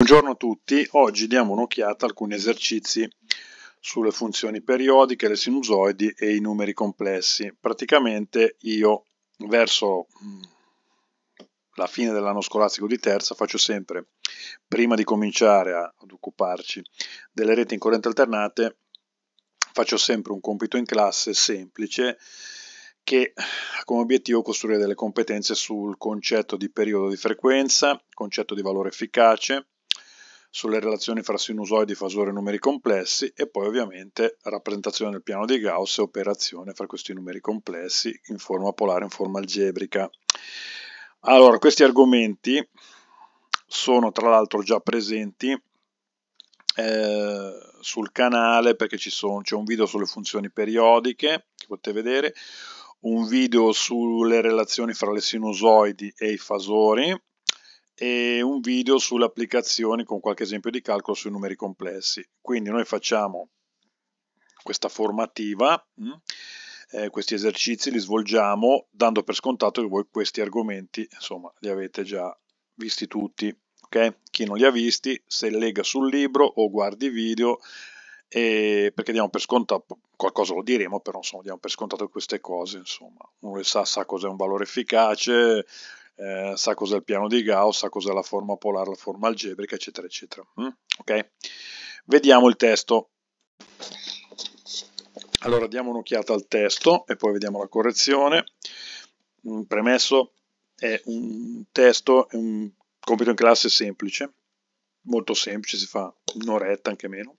Buongiorno a tutti, oggi diamo un'occhiata a alcuni esercizi sulle funzioni periodiche, le sinusoidi e i numeri complessi. Praticamente io verso mm, la fine dell'anno scolastico di terza faccio sempre, prima di cominciare ad occuparci delle reti in corrente alternate, faccio sempre un compito in classe semplice che ha come obiettivo costruire delle competenze sul concetto di periodo di frequenza, concetto di valore efficace, sulle relazioni fra sinusoidi, fasore e numeri complessi e poi ovviamente rappresentazione del piano di Gauss e operazione fra questi numeri complessi in forma polare, e in forma algebrica. Allora, questi argomenti sono tra l'altro già presenti eh, sul canale perché c'è un video sulle funzioni periodiche che potete vedere, un video sulle relazioni fra le sinusoidi e i fasori, e un video sulle applicazioni con qualche esempio di calcolo sui numeri complessi. Quindi noi facciamo questa formativa, mm, eh, questi esercizi li svolgiamo dando per scontato che voi questi argomenti insomma li avete già visti tutti. Okay? Chi non li ha visti, se lega sul libro o guardi video, e perché diamo per scontato, qualcosa lo diremo, però insomma diamo per scontato queste cose, insomma, uno sa, sa cos'è un valore efficace, eh, sa cos'è il piano di Gauss, sa cos'è la forma polare, la forma algebrica, eccetera, eccetera. Mm? Okay? Vediamo il testo. Allora diamo un'occhiata al testo e poi vediamo la correzione. Mm, premesso è un testo, è un compito in classe semplice, molto semplice, si fa un'oretta anche meno.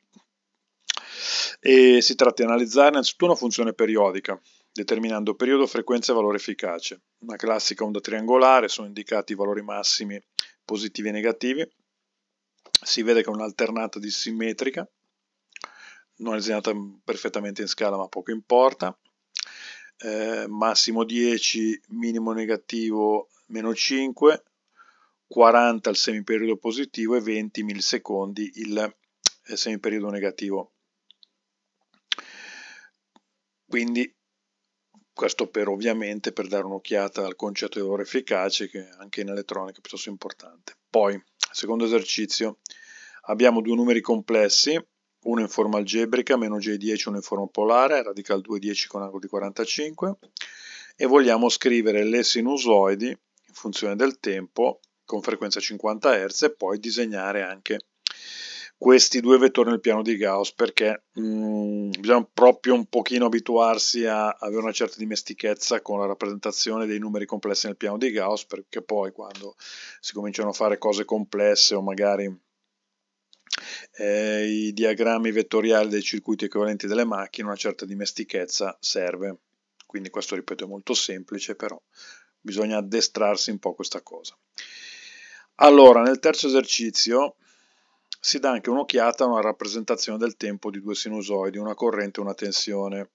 E si tratta di analizzare innanzitutto una funzione periodica, determinando periodo, frequenza e valore efficace. Una classica onda triangolare, sono indicati i valori massimi positivi e negativi. Si vede che è un'alternata dissimmetrica, non è disegnata perfettamente in scala ma poco importa. Eh, massimo 10, minimo negativo meno 5, 40 il semiperiodo positivo e 20 millisecondi il eh, semiperiodo negativo. Quindi questo per ovviamente per dare un'occhiata al concetto di valore efficace che anche in elettronica è piuttosto importante. Poi, secondo esercizio, abbiamo due numeri complessi, uno in forma algebrica, meno J10, uno in forma polare, radical 2, 10 con angolo di 45 e vogliamo scrivere le sinusoidi in funzione del tempo con frequenza 50 Hz e poi disegnare anche questi due vettori nel piano di Gauss perché mh, mm, bisogna proprio un pochino abituarsi a avere una certa dimestichezza con la rappresentazione dei numeri complessi nel piano di Gauss perché poi quando si cominciano a fare cose complesse o magari eh, i diagrammi vettoriali dei circuiti equivalenti delle macchine una certa dimestichezza serve quindi questo ripeto è molto semplice però bisogna addestrarsi un po' questa cosa allora nel terzo esercizio si dà anche un'occhiata a una rappresentazione del tempo di due sinusoidi, una corrente e una tensione.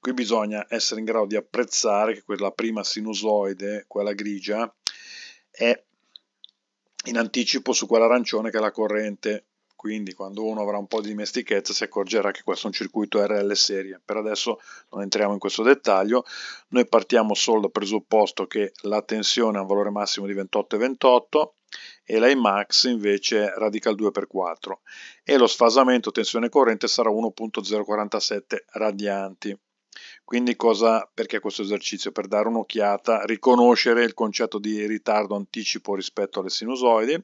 Qui bisogna essere in grado di apprezzare che quella prima sinusoide, quella grigia, è in anticipo su quella arancione che è la corrente, quindi quando uno avrà un po' di dimestichezza si accorgerà che questo è un circuito RL serie. Per adesso non entriamo in questo dettaglio, noi partiamo solo dal presupposto che la tensione ha un valore massimo di 28,28 28, e l'IMAX invece radical 2x4 e lo sfasamento tensione corrente sarà 1.047 radianti. Quindi cosa, perché questo esercizio? Per dare un'occhiata, riconoscere il concetto di ritardo anticipo rispetto alle sinusoidi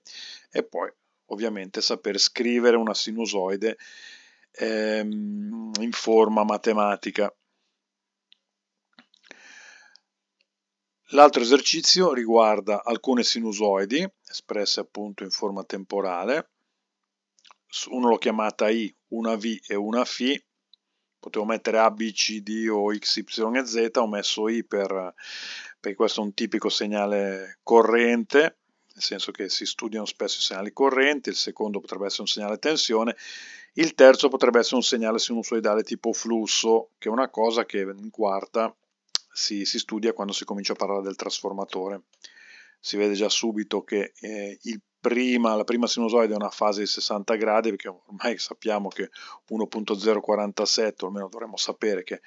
e poi ovviamente saper scrivere una sinusoide ehm, in forma matematica. L'altro esercizio riguarda alcune sinusoidi, espresse appunto in forma temporale. Uno l'ho chiamata I, una V e una Φ. Potevo mettere A, B, C, D o X, Y e Z, ho messo I per, perché questo è un tipico segnale corrente, nel senso che si studiano spesso i segnali correnti, il secondo potrebbe essere un segnale tensione, il terzo potrebbe essere un segnale sinusoidale tipo flusso, che è una cosa che in quarta si, si, studia quando si comincia a parlare del trasformatore. Si vede già subito che eh, prima, la prima sinusoide è una fase di 60 gradi, perché ormai sappiamo che 1.047, o almeno dovremmo sapere che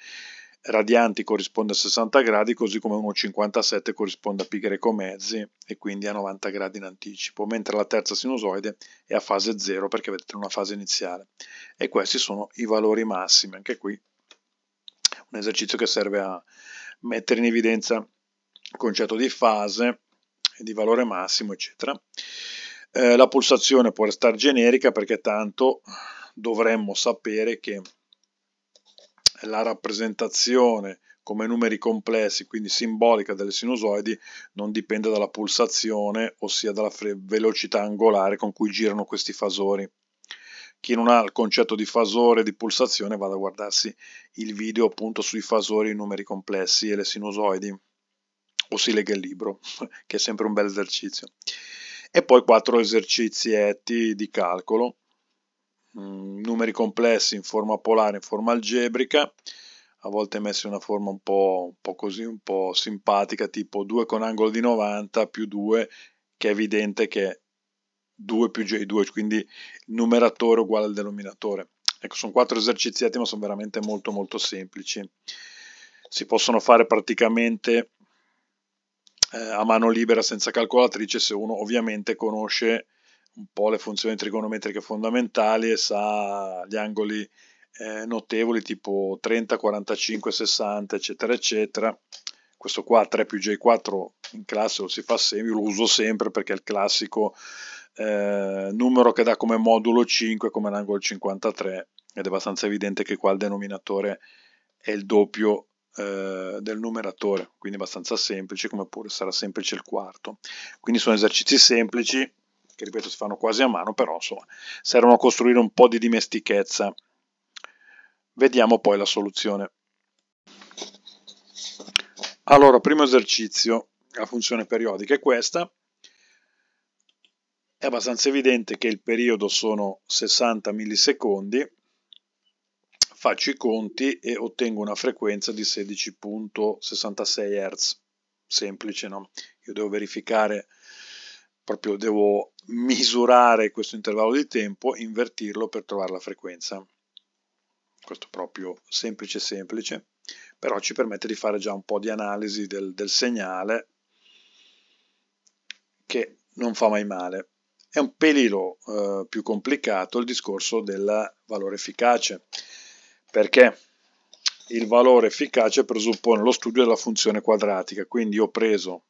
radianti corrisponde a 60 gradi, così come 1,57 corrisponde a pi greco mezzi e quindi a 90 gradi in anticipo, mentre la terza sinusoide è a fase 0 perché vedete una fase iniziale. E questi sono i valori massimi, anche qui un esercizio che serve a, mettere in evidenza il concetto di fase, di valore massimo, eccetera. Eh, la pulsazione può restare generica perché tanto dovremmo sapere che la rappresentazione come numeri complessi, quindi simbolica delle sinusoidi, non dipende dalla pulsazione, ossia dalla velocità angolare con cui girano questi fasori chi non ha il concetto di fasore di pulsazione vada a guardarsi il video appunto sui fasori, i numeri complessi e le sinusoidi o si lega il libro, che è sempre un bel esercizio. E poi quattro esercizietti di calcolo, mm, numeri complessi in forma polare, in forma algebrica, a volte messi in una forma un po', un po', così, un po' simpatica, tipo 2 con angolo di 90 più 2, che è evidente che 2 più J2, quindi il numeratore uguale al denominatore. Ecco, sono quattro eserciziati, ma sono veramente molto molto semplici. Si possono fare praticamente eh, a mano libera senza calcolatrice se uno ovviamente conosce un po' le funzioni trigonometriche fondamentali e sa gli angoli eh, notevoli tipo 30, 45, 60, eccetera, eccetera. Questo qua 3 più J4 in classe lo si fa sempre, io lo uso sempre perché è il classico eh, numero che dà come modulo 5 come l'angolo 53 ed è abbastanza evidente che qua il denominatore è il doppio eh, del numeratore, quindi abbastanza semplice, come pure sarà semplice il quarto. Quindi sono esercizi semplici, che ripeto si fanno quasi a mano, però insomma servono a costruire un po' di dimestichezza. Vediamo poi la soluzione. Allora, primo esercizio, la funzione periodica è questa, è abbastanza evidente che il periodo sono 60 millisecondi, faccio i conti e ottengo una frequenza di 16.66 Hz, semplice no? Io devo verificare, proprio devo misurare questo intervallo di tempo, invertirlo per trovare la frequenza. Questo proprio semplice semplice, però ci permette di fare già un po' di analisi del, del segnale che non fa mai male. È un pelino eh, più complicato il discorso del valore efficace, perché il valore efficace presuppone lo studio della funzione quadratica, quindi ho preso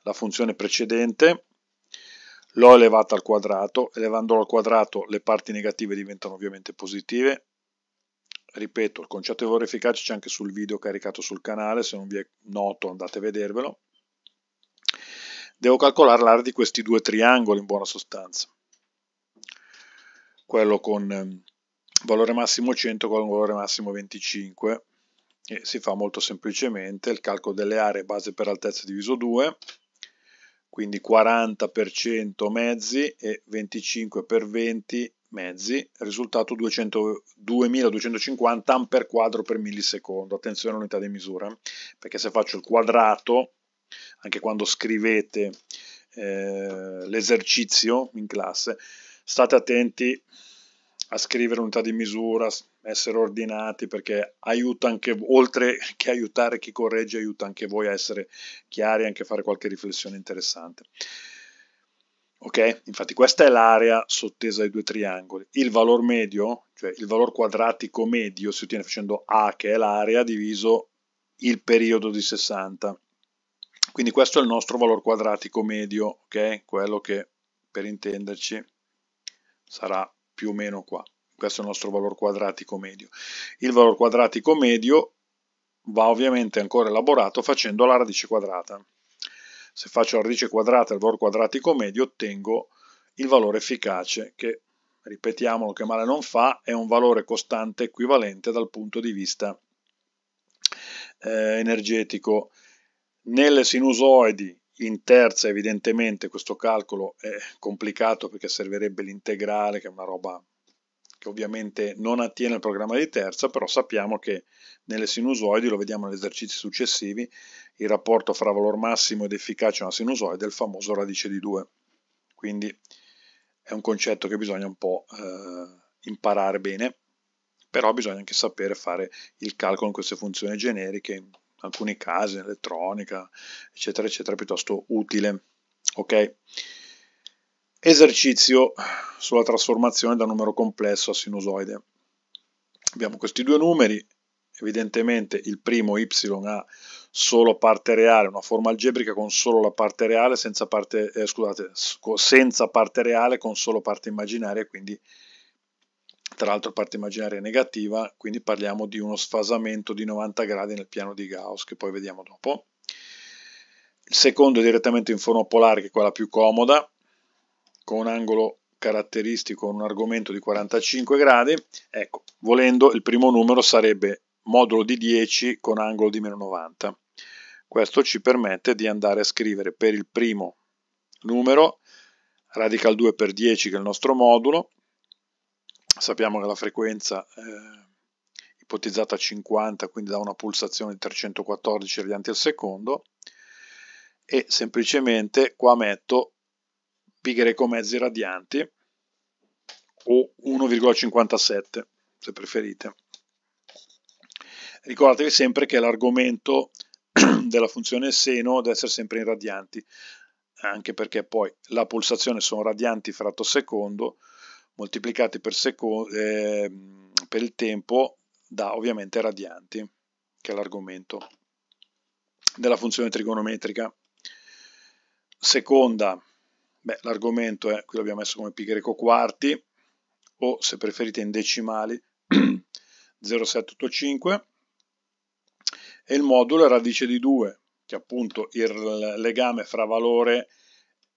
la funzione precedente, l'ho elevata al quadrato, elevandola al quadrato le parti negative diventano ovviamente positive, ripeto, il concetto di valore efficace c'è anche sul video caricato sul canale, se non vi è noto andate a vedervelo, devo calcolare l'area di questi due triangoli in buona sostanza quello con ehm, valore massimo 100 con valore massimo 25 e si fa molto semplicemente il calcolo delle aree base per altezza diviso 2 quindi 40 per 100 mezzi e 25 per 20 mezzi risultato 200, 2250 quadro per millisecondo attenzione all'unità di misura perché se faccio il quadrato anche quando scrivete eh, l'esercizio in classe, state attenti a scrivere unità di misura, essere ordinati perché aiuta anche oltre che aiutare chi corregge, aiuta anche voi a essere chiari e anche a fare qualche riflessione interessante. Ok? Infatti questa è l'area sottesa ai due triangoli. Il valore medio, cioè il valore quadratico medio si ottiene facendo A che è l'area diviso il periodo di 60. Quindi questo è il nostro valore quadratico medio, ok? Quello che per intenderci sarà più o meno qua. Questo è il nostro valore quadratico medio. Il valore quadratico medio va ovviamente ancora elaborato facendo la radice quadrata. Se faccio la radice quadrata e il valore quadratico medio ottengo il valore efficace che, ripetiamolo che male non fa, è un valore costante equivalente dal punto di vista eh, energetico. Nelle sinusoidi in terza evidentemente questo calcolo è complicato perché servirebbe l'integrale che è una roba che ovviamente non attiene al programma di terza, però sappiamo che nelle sinusoidi, lo vediamo negli esercizi successivi, il rapporto fra valore massimo ed efficacia una sinusoide è il famoso radice di 2. Quindi è un concetto che bisogna un po' eh, imparare bene, però bisogna anche sapere fare il calcolo in queste funzioni generiche, alcuni casi, elettronica, eccetera, eccetera, piuttosto utile. Ok? Esercizio sulla trasformazione da numero complesso a sinusoide. Abbiamo questi due numeri, evidentemente il primo y ha solo parte reale, una forma algebrica con solo la parte reale, senza parte, eh, scusate, senza parte reale con solo parte immaginaria, quindi tra l'altro parte immaginaria negativa, quindi parliamo di uno sfasamento di 90 gradi nel piano di Gauss, che poi vediamo dopo. Il secondo è direttamente in forma polare, che è quella più comoda, con un angolo caratteristico, un argomento di 45 gradi. Ecco, volendo, il primo numero sarebbe modulo di 10 con angolo di meno 90. Questo ci permette di andare a scrivere per il primo numero radical 2 per 10 che è il nostro modulo, Sappiamo che la frequenza eh, ipotizzata a 50, quindi da una pulsazione di 314 radianti al secondo, e semplicemente qua metto π mezzi radianti o 1,57 se preferite. Ricordatevi sempre che l'argomento della funzione seno deve essere sempre in radianti, anche perché poi la pulsazione sono radianti fratto secondo, moltiplicati per, seco- eh, per il tempo da ovviamente radianti, che è l'argomento della funzione trigonometrica. Seconda, l'argomento è, qui l'abbiamo messo come pi greco quarti, o se preferite in decimali, 0785, e il modulo è radice di 2, che è appunto il legame fra valore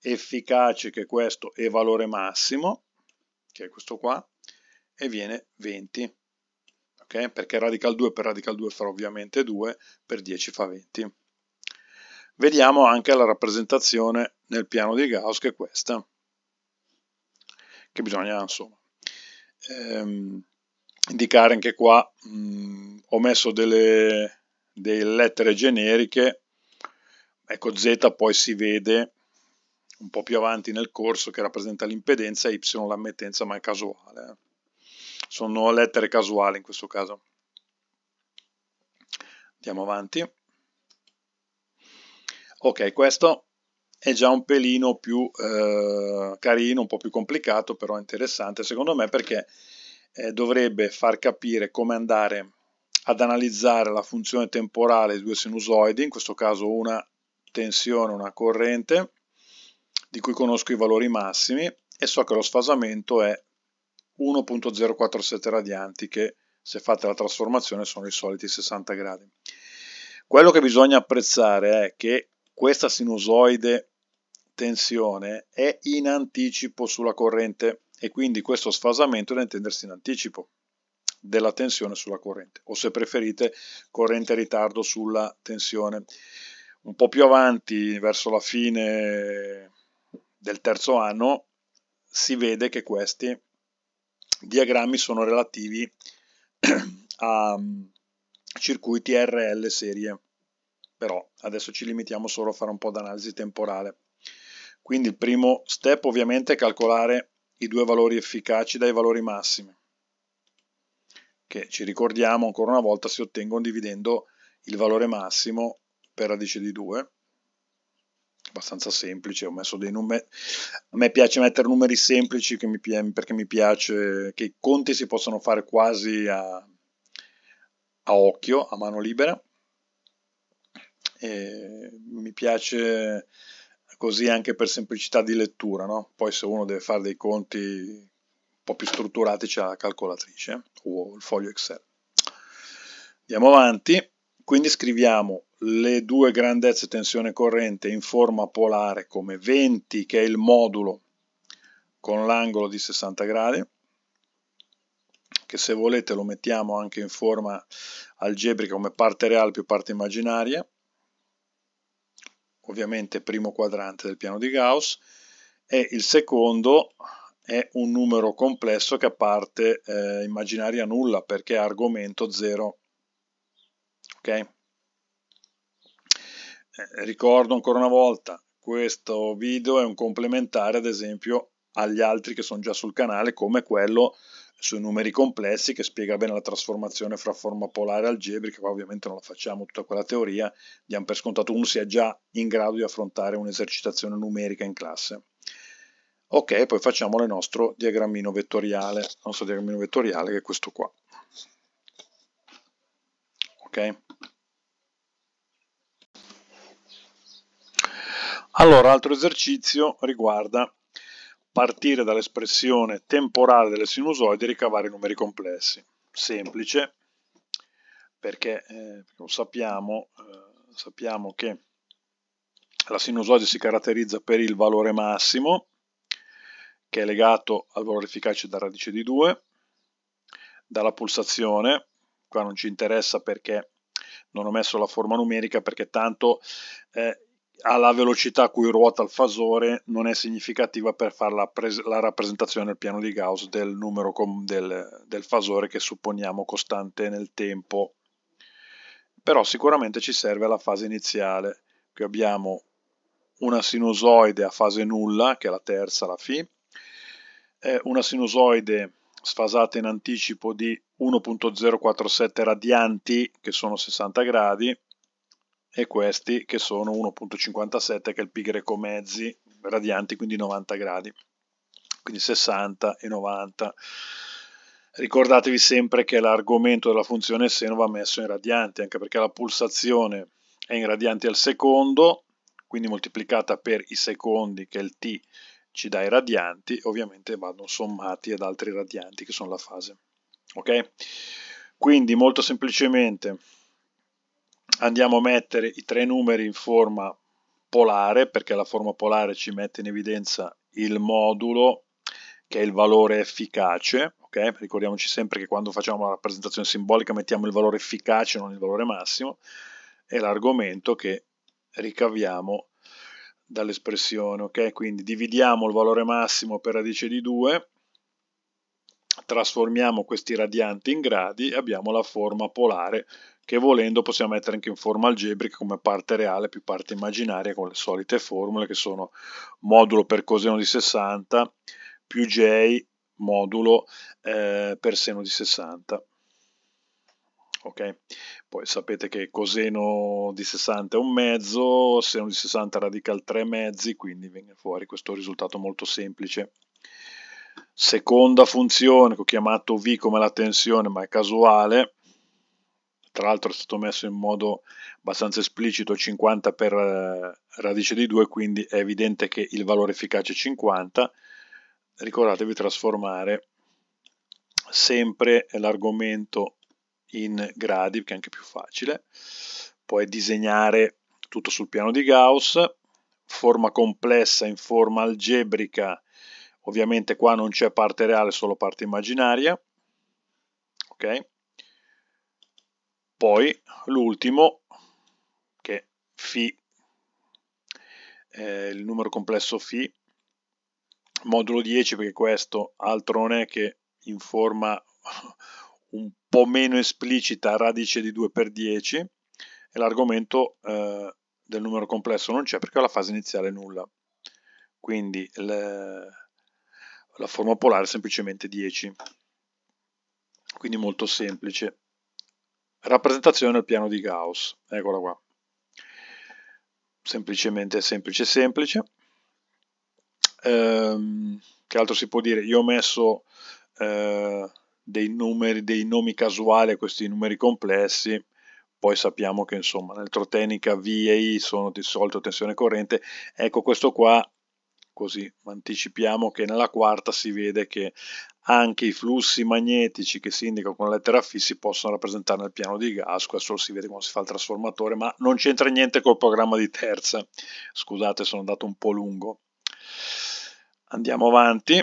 efficace, che è questo, e valore massimo, che è questo qua, e viene 20. Okay? Perché radical 2 per radical 2 farà ovviamente 2, per 10 fa 20. Vediamo anche la rappresentazione nel piano di Gauss, che è questa, che bisogna insomma ehm, indicare anche qua. Mh, ho messo delle, delle lettere generiche, ecco Z poi si vede un po' più avanti nel corso che rappresenta l'impedenza e y l'ammettenza, ma è casuale. Eh. Sono lettere casuali in questo caso. Andiamo avanti. Ok, questo è già un pelino più eh, carino, un po' più complicato, però interessante secondo me perché eh, dovrebbe far capire come andare ad analizzare la funzione temporale di due sinusoidi, in questo caso una tensione, una corrente, di cui conosco i valori massimi e so che lo sfasamento è 1.047 radianti che se fate la trasformazione sono i soliti 60 gradi. Quello che bisogna apprezzare è che questa sinusoide tensione è in anticipo sulla corrente e quindi questo sfasamento è da intendersi in anticipo della tensione sulla corrente o se preferite corrente ritardo sulla tensione un po' più avanti verso la fine del terzo anno si vede che questi diagrammi sono relativi a mm, circuiti RL serie però adesso ci limitiamo solo a fare un po' d'analisi temporale quindi il primo step ovviamente è calcolare i due valori efficaci dai valori massimi che ci ricordiamo ancora una volta si ottengono dividendo il valore massimo per radice di 2 abbastanza semplice, ho messo dei numeri, a me piace mettere numeri semplici mi pi- perché mi piace che i conti si possano fare quasi a, a occhio, a mano libera, e mi piace così anche per semplicità di lettura, no? poi se uno deve fare dei conti un po' più strutturati c'è la calcolatrice o il foglio Excel. Andiamo avanti, quindi scriviamo le due grandezze tensione corrente in forma polare come 20 che è il modulo con l'angolo di 60 gradi che se volete lo mettiamo anche in forma algebrica come parte reale più parte immaginaria ovviamente primo quadrante del piano di Gauss e il secondo è un numero complesso che a parte eh, immaginaria nulla perché è argomento 0 ok eh, ricordo ancora una volta, questo video è un complementare ad esempio agli altri che sono già sul canale come quello sui numeri complessi che spiega bene la trasformazione fra forma polare e algebrica, qua ovviamente non la facciamo tutta quella teoria, diamo per scontato uno sia già in grado di affrontare un'esercitazione numerica in classe. Ok, poi facciamo il nostro diagrammino vettoriale, il nostro diagrammino vettoriale che è questo qua. Ok? Allora, altro esercizio riguarda partire dall'espressione temporale delle sinusoidi e ricavare i numeri complessi. Semplice, perché, eh, sappiamo, eh, sappiamo che la sinusoide si caratterizza per il valore massimo, che è legato al valore efficace della radice di 2, dalla pulsazione, qua non ci interessa perché non ho messo la forma numerica perché tanto eh, alla velocità a cui ruota il fasore non è significativa per fare la, pres- la rappresentazione nel piano di Gauss del numero com- del, del fasore che supponiamo costante nel tempo, però sicuramente ci serve alla fase iniziale. Qui abbiamo una sinusoide a fase nulla, che è la terza, la φ, una sinusoide sfasata in anticipo di 1.047 radianti, che sono 60 gradi, e questi che sono 1.57 che è il π greco mezzi radianti quindi 90 gradi quindi 60 e 90 ricordatevi sempre che l'argomento della funzione seno va messo in radianti anche perché la pulsazione è in radianti al secondo quindi moltiplicata per i secondi che il t ci dà i radianti ovviamente vanno sommati ad altri radianti che sono la fase ok quindi molto semplicemente andiamo a mettere i tre numeri in forma polare, perché la forma polare ci mette in evidenza il modulo, che è il valore efficace, ok? Ricordiamoci sempre che quando facciamo la rappresentazione simbolica mettiamo il valore efficace, non il valore massimo, è l'argomento che ricaviamo dall'espressione, ok? Quindi dividiamo il valore massimo per radice di 2, trasformiamo questi radianti in gradi e abbiamo la forma polare che volendo possiamo mettere anche in forma algebrica come parte reale più parte immaginaria con le solite formule che sono modulo per coseno di 60 più j modulo eh, per seno di 60. Ok, poi sapete che coseno di 60 è un mezzo, seno di 60 radical 3 mezzi, quindi viene fuori questo risultato molto semplice. Seconda funzione che ho chiamato V come la tensione, ma è casuale, tra l'altro è stato messo in modo abbastanza esplicito 50 per eh, radice di 2, quindi è evidente che il valore efficace è 50. Ricordatevi di trasformare sempre l'argomento in gradi, che è anche più facile, poi disegnare tutto sul piano di Gauss, forma complessa in forma algebrica, ovviamente qua non c'è parte reale, solo parte immaginaria, ok? poi l'ultimo che è φ eh, il numero complesso φ modulo 10 perché questo altro non è che in forma un po' meno esplicita radice di 2 per 10 e l'argomento eh, del numero complesso non c'è perché la fase iniziale è nulla quindi le, la forma polare è semplicemente 10 quindi molto semplice rappresentazione del piano di Gauss. Eccola qua. Semplicemente semplice semplice. Ehm, che altro si può dire? Io ho messo eh, dei, numeri, dei nomi casuali a questi numeri complessi. Poi sappiamo che insomma l'elettrotenica V e I sono di solito tensione corrente. Ecco questo qua così anticipiamo che nella quarta si vede che anche i flussi magnetici che si indicano con la lettera F si possono rappresentare nel piano di gas, questo lo si vede quando si fa il trasformatore, ma non c'entra niente col programma di terza, scusate sono andato un po' lungo. Andiamo avanti.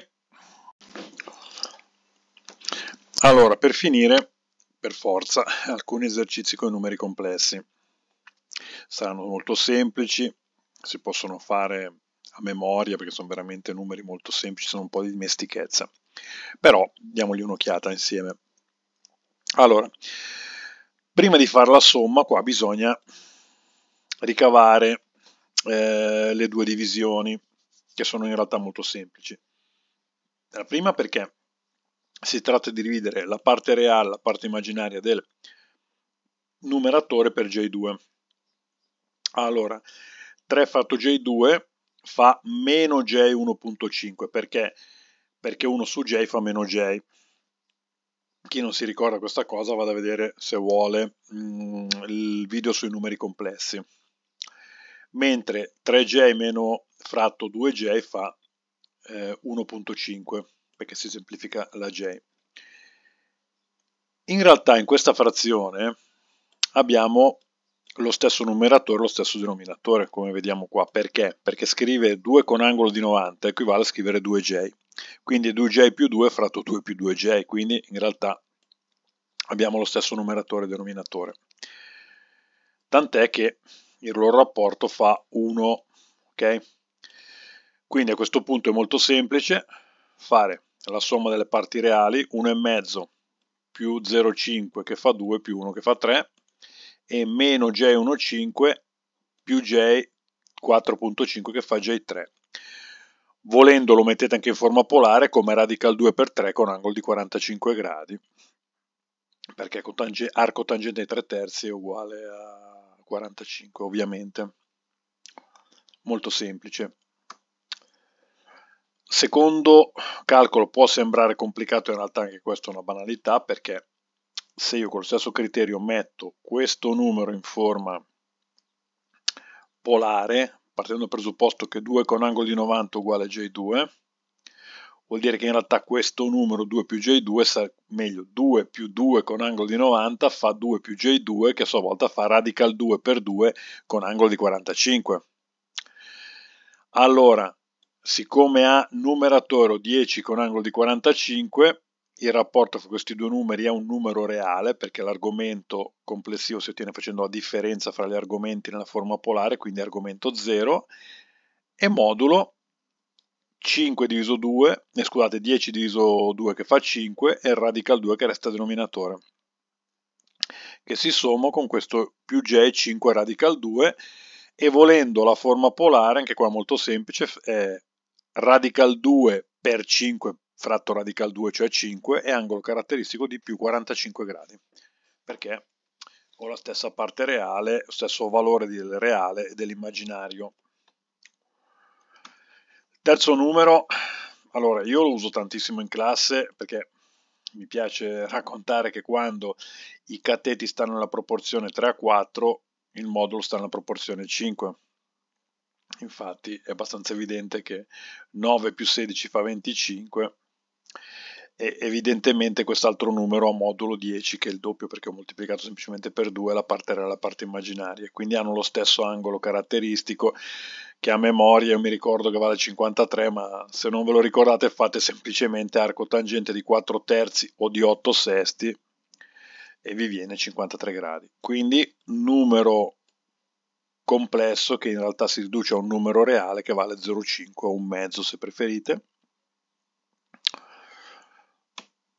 Allora, per finire, per forza, alcuni esercizi con i numeri complessi. Saranno molto semplici, si possono fare a memoria perché sono veramente numeri molto semplici, sono un po' di dimestichezza. Però diamogli un'occhiata insieme. Allora, prima di fare la somma, qua bisogna ricavare eh, le due divisioni, che sono in realtà molto semplici. La prima perché si tratta di dividere la parte reale, la parte immaginaria del numeratore per J2. Allora, 3 fatto J2 fa meno J 1.5 perché? perché 1 su J fa meno J chi non si ricorda questa cosa vada a vedere se vuole mh, mm, il video sui numeri complessi mentre 3J meno fratto 2J fa eh, 1.5 perché si semplifica la J in realtà in questa frazione abbiamo lo stesso numeratore, lo stesso denominatore, come vediamo qua. Perché? Perché scrive 2 con angolo di 90 equivale a scrivere 2j. Quindi 2j più 2 fratto 2 più 2j, quindi in realtà abbiamo lo stesso numeratore e denominatore. Tant'è che il loro rapporto fa 1, ok? Quindi a questo punto è molto semplice fare la somma delle parti reali, 1,5 più 0,5 che fa 2 più 1 che fa 3, e meno J1,5 più J4,5 che fa J3. Volendo lo mettete anche in forma polare come radical 2 per 3 con angolo di 45 gradi, perché arco tangente di 3 terzi è uguale a 45 ovviamente. Molto semplice. Secondo calcolo può sembrare complicato, in realtà anche questo è una banalità perché se io con lo stesso criterio metto questo numero in forma polare, partendo dal presupposto che 2 con angolo di 90 uguale J2, vuol dire che in realtà questo numero 2 più J2, meglio 2 più 2 con angolo di 90 fa 2 più J2 che a sua volta fa radical 2 per 2 con angolo di 45. Allora, siccome ha numeratore 10 con angolo di 45, il rapporto fra questi due numeri è un numero reale perché l'argomento complessivo si ottiene facendo la differenza fra gli argomenti nella forma polare, quindi argomento 0, e modulo 5 diviso 2, eh, scusate 10 diviso 2 che fa 5 e il radical 2 che resta denominatore, che si somma con questo più j 5 radical 2 e volendo la forma polare, anche qua molto semplice, è radical 2 per 5 fratto radical 2, cioè 5, e angolo caratteristico di più 45 gradi, perché ho la stessa parte reale, lo stesso valore del reale e dell'immaginario. Terzo numero, allora io lo uso tantissimo in classe perché mi piace raccontare che quando i cateti stanno nella proporzione 3 a 4, il modulo sta nella proporzione 5. Infatti è abbastanza evidente che 9 più 16 fa 25 e evidentemente quest'altro numero ha modulo 10 che è il doppio perché ho moltiplicato semplicemente per 2 la parte reale e la parte immaginaria quindi hanno lo stesso angolo caratteristico che a memoria io mi ricordo che vale 53 ma se non ve lo ricordate fate semplicemente arco tangente di 4 terzi o di 8 sesti e vi viene 53 gradi quindi numero complesso che in realtà si riduce a un numero reale che vale 0,5 o un mezzo se preferite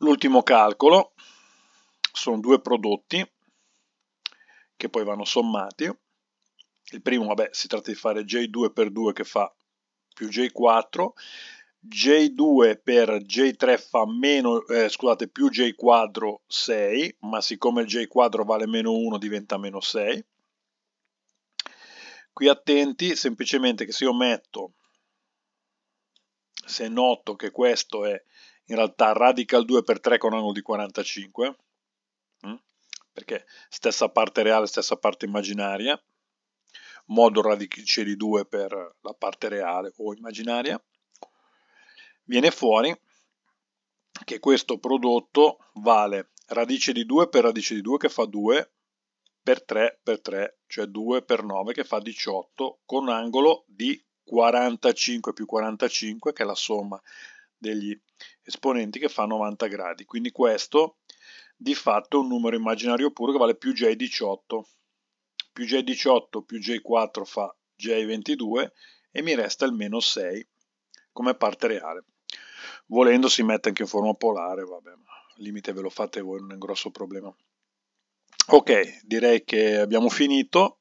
L'ultimo calcolo sono due prodotti che poi vanno sommati. Il primo, vabbè, si tratta di fare J2 per 2 che fa più J4, J2 per J3 fa meno, eh, scusate, più J quadro 6, ma siccome il J quadro vale meno 1 diventa meno 6. Qui attenti, semplicemente che se io metto, se noto che questo è in realtà radical 2 per 3 con angolo di 45, mm? perché stessa parte reale, stessa parte immaginaria, modo radice di 2 per la parte reale o immaginaria, viene fuori che questo prodotto vale radice di 2 per radice di 2 che fa 2 per 3 per 3, cioè 2 per 9 che fa 18 con angolo di 45 più 45 che è la somma degli esponenti che fa 90 gradi. Quindi questo di fatto è un numero immaginario puro che vale più J18. Più J18 più J4 fa J22 e mi resta il meno 6 come parte reale. Volendo si mette anche in forma polare, vabbè, ma limite ve lo fate voi, non è un grosso problema. Ok, direi che abbiamo finito.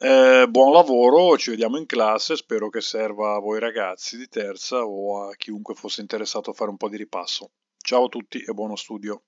Eh, buon lavoro, ci vediamo in classe, spero che serva a voi ragazzi di terza o a chiunque fosse interessato a fare un po' di ripasso. Ciao a tutti e buono studio.